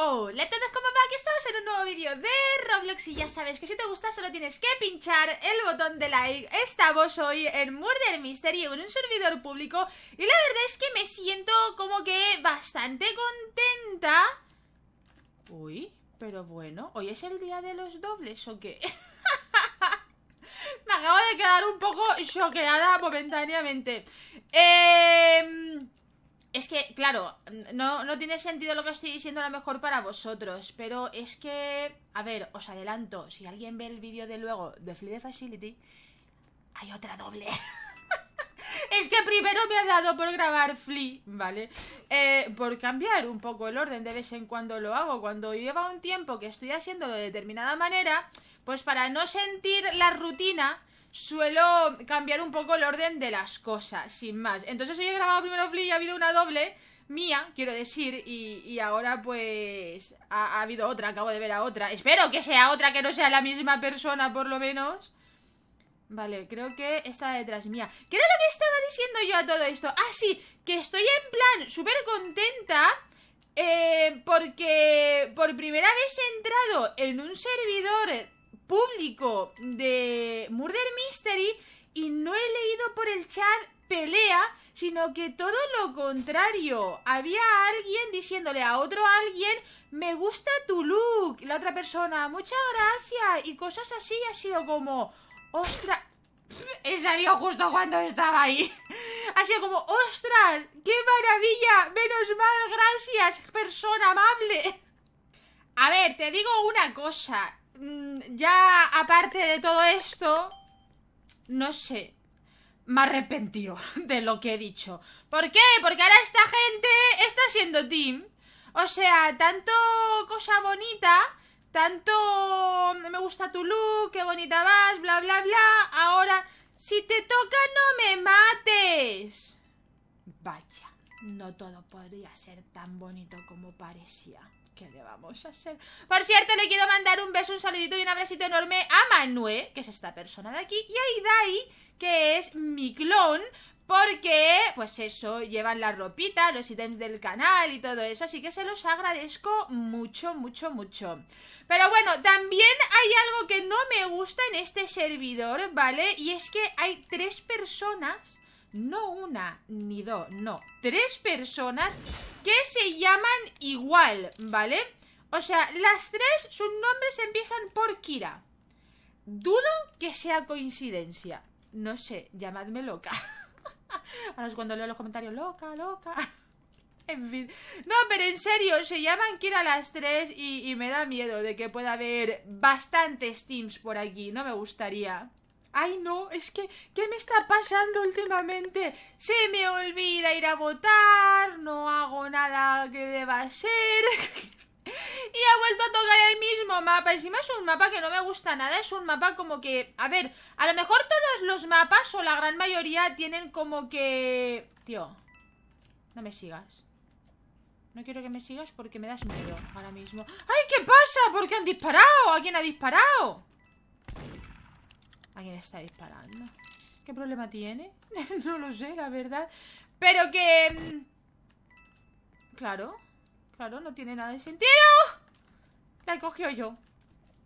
Hola a todos, ¿cómo va? Aquí estamos en un nuevo vídeo de Roblox y ya sabes que si te gusta solo tienes que pinchar el botón de like Estamos hoy en Murder Mystery en un servidor público y la verdad es que me siento como que bastante contenta Uy, pero bueno, ¿hoy es el día de los dobles o qué? me acabo de quedar un poco choqueada momentáneamente Eh es que, claro, no, no tiene sentido lo que estoy diciendo a lo mejor para vosotros, pero es que, a ver, os adelanto, si alguien ve el vídeo de luego de de Facility, hay otra doble. Es que primero me ha dado por grabar Flea, ¿vale? Eh, por cambiar un poco el orden de vez en cuando lo hago. Cuando lleva un tiempo que estoy haciendo de determinada manera, pues para no sentir la rutina, suelo cambiar un poco el orden de las cosas, sin más. Entonces hoy he grabado primero Fly y ha habido una doble mía, quiero decir, y, ahora pues ha, habido otra, acabo de ver a otra. Espero que sea otra, que no sea la misma persona por lo menos. Vale, creo que está detrás mía. ¿Qué era lo que estaba diciendo yo a todo esto? Ah, sí, que estoy en plan súper contenta eh, porque por primera vez he entrado en un servidor público de Murder Mystery y no he leído por el chat pelea, sino que todo lo contrario. Había alguien diciéndole a otro alguien, me gusta tu look. La otra persona, muchas gracias. Y cosas así ha sido como, ostras... He salido justo cuando estaba ahí. Ha sido como, ostras, qué maravilla. Menos mal, gracias, persona amable. A ver, te digo una cosa. Mm, ya aparte de todo esto, no sé, me arrepentió de lo que he dicho. ¿Por qué? Porque ahora esta gente está siendo team. O sea, tanto cosa bonita, tanto mm, me gusta tu look, qué bonita vas, bla, bla, bla. Ahora, si te toca, no me mates. Vaya, no todo podría ser tan bonito como parecía. ¿Qué le vamos a hacer? Por cierto, le quiero mandar un beso, un saludito y un abracito enorme a Manuel, que es esta persona de aquí, y a Idai, que es mi clon, porque, pues eso, llevan la ropita, los ítems del canal y todo eso, así que se los agradezco mucho, mucho, mucho. Pero bueno, también hay algo que no me gusta en este servidor, ¿vale? Y es que hay tres personas no una ni dos, no, tres personas que se llaman igual, ¿vale? O sea, las tres, sus nombres empiezan por Kira. Dudo que sea coincidencia. No sé, llamadme loca. Ahora es cuando leo los comentarios, loca, loca. En fin. No, pero en serio, se llaman Kira las tres y, y me da miedo de que pueda haber bastantes teams por aquí. No me gustaría. Ay, no, es que, ¿qué me está pasando últimamente? Se me olvida ir a votar, no hago nada que deba ser. y ha vuelto a tocar el mismo mapa. Encima es un mapa que no me gusta nada. Es un mapa como que. A ver, a lo mejor todos los mapas o la gran mayoría tienen como que. Tío, no me sigas. No quiero que me sigas porque me das miedo ahora mismo. ¡Ay, qué pasa! ¿Por qué han disparado? ¿A quién ha disparado? ¿A quién está disparando? ¿Qué problema tiene? no lo sé, la verdad. Pero que... Mm, claro, claro, no tiene nada de sentido. La he cogido yo.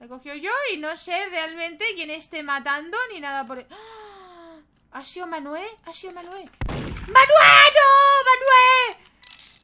La he cogido yo y no sé realmente quién esté matando ni nada por... ¡Ah! ¿Ha sido Manuel? ¿Ha sido Manuel? ¡Manuel! ¡No! ¡Manuel!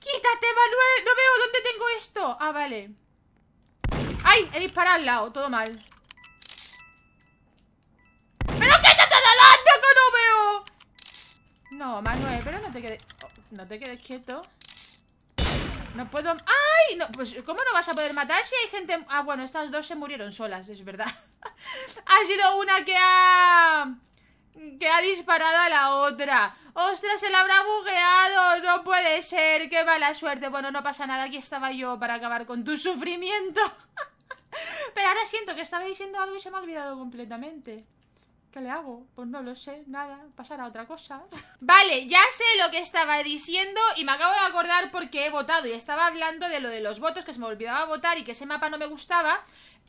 ¡Quítate, Manuel! No veo dónde tengo esto. Ah, vale. ¡Ay! He disparado al lado. Todo mal. No, Manuel, pero no te quedes... Oh, no te quedes quieto. No puedo... ¡Ay! No, pues ¿cómo no vas a poder matar si hay gente... Ah, bueno, estas dos se murieron solas, es verdad. ha sido una que ha... Que ha disparado a la otra. ¡Ostras, se la habrá bugueado! No puede ser, qué mala suerte. Bueno, no pasa nada, aquí estaba yo para acabar con tu sufrimiento. pero ahora siento que estaba diciendo algo y se me ha olvidado completamente. ¿Qué le hago? Pues no lo sé, nada, pasará otra cosa. Vale, ya sé lo que estaba diciendo y me acabo de acordar porque he votado y estaba hablando de lo de los votos que se me olvidaba votar y que ese mapa no me gustaba.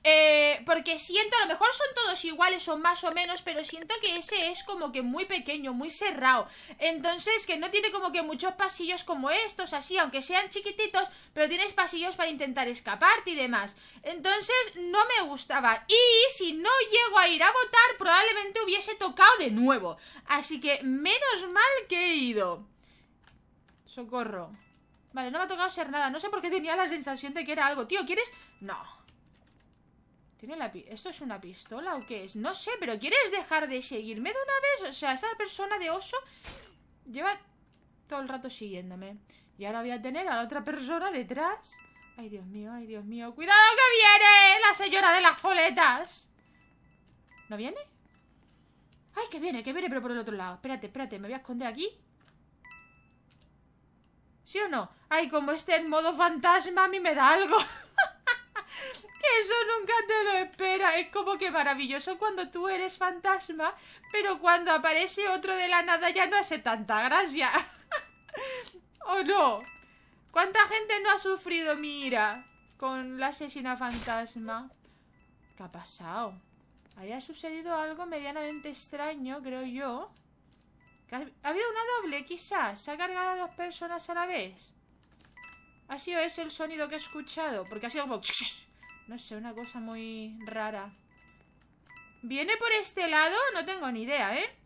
Eh, porque siento, a lo mejor son todos iguales o más o menos, pero siento que ese es como que muy pequeño, muy cerrado. Entonces, que no tiene como que muchos pasillos como estos, así, aunque sean chiquititos, pero tienes pasillos para intentar escaparte y demás. Entonces, no me gustaba. Y si no llego a ir a votar, probablemente hubiese tocado de nuevo. Así que menos mal que he ido. Socorro. Vale, no me ha tocado hacer nada. No sé por qué tenía la sensación de que era algo. Tío, ¿quieres...? No. ¿Tiene la ¿Esto es una pistola o qué es? No sé, pero ¿quieres dejar de seguirme de una vez? O sea, esa persona de oso lleva todo el rato siguiéndome. Y ahora voy a tener a la otra persona detrás. Ay, Dios mío, ay, Dios mío. ¡Cuidado que viene la señora de las coletas! ¿No viene? ¡Ay, que viene, que viene, pero por el otro lado! Espérate, espérate, me voy a esconder aquí. ¿Sí o no? ¡Ay, como esté en modo fantasma, a mí me da algo! que eso nunca te lo espera. Es como que maravilloso cuando tú eres fantasma, pero cuando aparece otro de la nada ya no hace tanta gracia. ¿O no? ¿Cuánta gente no ha sufrido mi ira con la asesina fantasma? ¿Qué ha pasado? Había sucedido algo medianamente extraño, creo yo. Había ha habido una doble, quizás. Se ha cargado a dos personas a la vez. Ha sido ese el sonido que he escuchado. Porque ha sido como... No sé, una cosa muy rara. ¿Viene por este lado? No tengo ni idea, ¿eh?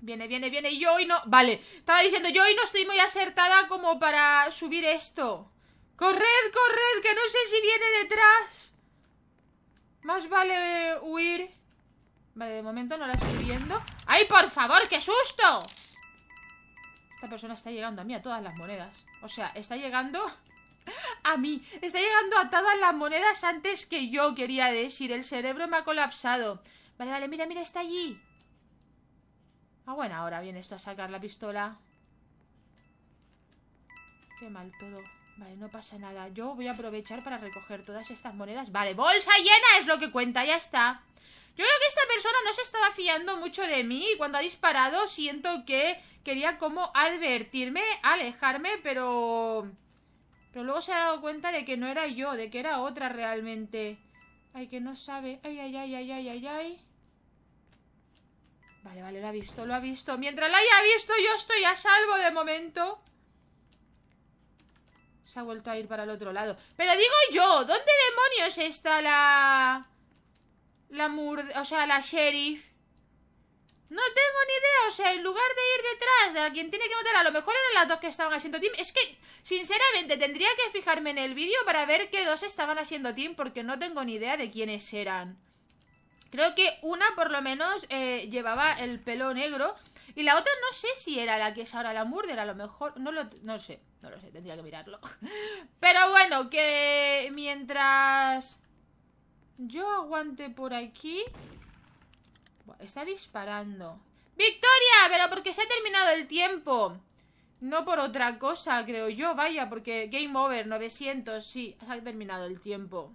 Viene, viene, viene. Y yo hoy no... Vale, estaba diciendo, yo hoy no estoy muy acertada como para subir esto. ¡Corred, corred! Que no sé si viene detrás. Más vale huir. Vale, de momento no la estoy viendo. ¡Ay, por favor, qué susto! Esta persona está llegando a mí a todas las monedas. O sea, está llegando a mí. Está llegando a todas las monedas antes que yo quería decir. El cerebro me ha colapsado. Vale, vale, mira, mira, está allí. Ah, bueno, ahora viene esto a sacar la pistola. Qué mal todo. Vale, no pasa nada. Yo voy a aprovechar para recoger todas estas monedas. Vale, bolsa llena es lo que cuenta, ya está. Yo creo que esta persona no se estaba fiando mucho de mí y cuando ha disparado siento que quería como advertirme, alejarme, pero... Pero luego se ha dado cuenta de que no era yo, de que era otra realmente. Ay, que no sabe. Ay, ay, ay, ay, ay, ay, ay. Vale, vale, lo ha visto, lo ha visto. Mientras la haya visto, yo estoy a salvo de momento. Se ha vuelto a ir para el otro lado Pero digo yo, ¿dónde demonios está la... La mur... O sea, la sheriff No tengo ni idea, o sea, en lugar de ir detrás de a quien tiene que matar A lo mejor eran las dos que estaban haciendo team Es que, sinceramente, tendría que fijarme en el vídeo Para ver qué dos estaban haciendo team Porque no tengo ni idea de quiénes eran Creo que una, por lo menos, eh, llevaba el pelo negro y la otra no sé si era la que es ahora la Murder, a lo mejor, no lo sé, no lo sé, tendría que mirarlo. Pero bueno, que mientras yo aguante por aquí... Está disparando. ¡Victoria! Pero porque se ha terminado el tiempo. No por otra cosa, creo yo. Vaya, porque Game Over 900, sí, se ha terminado el tiempo.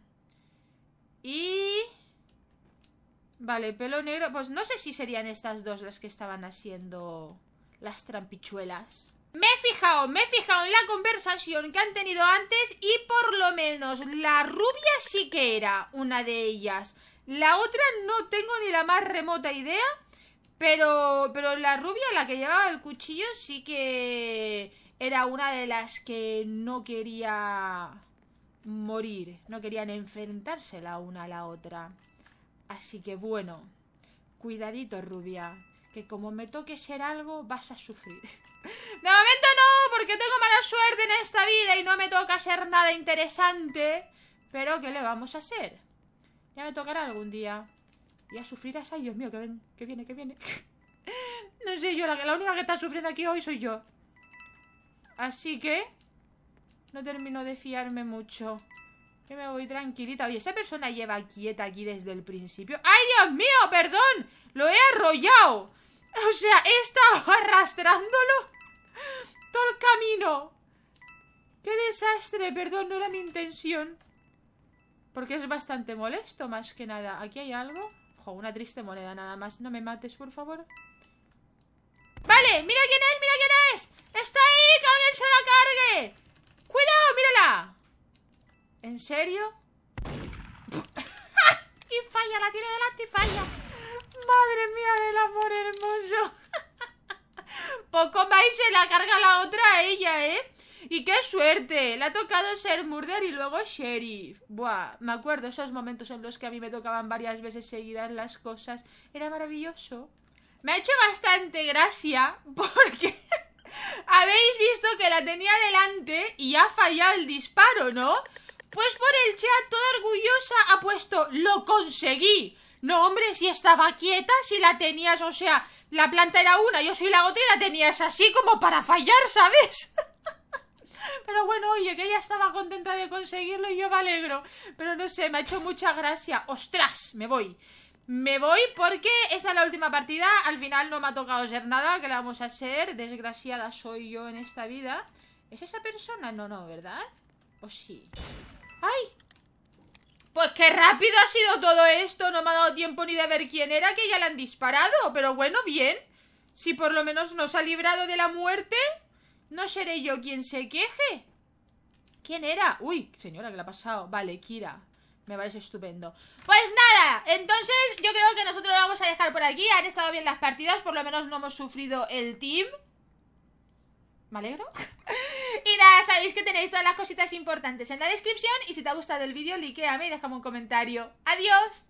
Y... Vale, pelo negro. Pues no sé si serían estas dos las que estaban haciendo las trampichuelas. Me he fijado, me he fijado en la conversación que han tenido antes y por lo menos la rubia sí que era una de ellas. La otra no tengo ni la más remota idea, pero, pero la rubia, la que llevaba el cuchillo, sí que era una de las que no quería morir, no querían enfrentársela una a la otra. Así que bueno, cuidadito, rubia, que como me toque ser algo, vas a sufrir. De momento no, porque tengo mala suerte en esta vida y no me toca ser nada interesante. Pero, ¿qué le vamos a hacer? Ya me tocará algún día. Y a sufrir a Dios mío, que, ven, que viene, que viene. no sé, yo, la única que está sufriendo aquí hoy soy yo. Así que... No termino de fiarme mucho me voy tranquilita. Oye, esa persona lleva quieta aquí desde el principio. ¡Ay, Dios mío! ¡Perdón! ¡Lo he arrollado! O sea, he estado arrastrándolo todo el camino. ¡Qué desastre! Perdón, no era mi intención. Porque es bastante molesto, más que nada. ¿Aquí hay algo? Ojo, una triste moneda nada más. No me mates, por favor. ¡Vale! ¡Mira quién es! ¡Mira quién es! ¡Está ahí! ¡Que alguien se la cargue! ¡Cuidado! ¡Mírala! ¿En serio? y falla, la tiene delante y falla. Madre mía del amor hermoso. Poco más y se la carga la otra a ella, ¿eh? Y qué suerte, le ha tocado ser murder y luego sheriff. Buah, me acuerdo esos momentos en los que a mí me tocaban varias veces seguidas las cosas. Era maravilloso. Me ha hecho bastante gracia porque habéis visto que la tenía delante y ha fallado el disparo, ¿no? Pues por el chat, toda orgullosa, ha puesto, lo conseguí. No, hombre, si estaba quieta, si la tenías, o sea, la planta era una, yo soy la otra y la tenías así como para fallar, ¿sabes? Pero bueno, oye, que ella estaba contenta de conseguirlo y yo me alegro. Pero no sé, me ha hecho mucha gracia. ¡Ostras! Me voy. Me voy porque esta es la última partida. Al final no me ha tocado hacer nada, que la vamos a hacer? Desgraciada soy yo en esta vida. ¿Es esa persona? No, no, ¿verdad? ¿O sí? ¡Ay! Pues qué rápido ha sido todo esto No me ha dado tiempo ni de ver quién era Que ya le han disparado, pero bueno, bien Si por lo menos nos ha librado de la muerte No seré yo quien se queje ¿Quién era? Uy, señora, ¿qué le ha pasado? Vale, Kira me parece estupendo Pues nada, entonces yo creo que nosotros lo vamos a dejar por aquí Han estado bien las partidas, por lo menos no hemos sufrido el team me alegro. y nada, sabéis que tenéis todas las cositas importantes en la descripción y si te ha gustado el vídeo, likeame y déjame un comentario. ¡Adiós!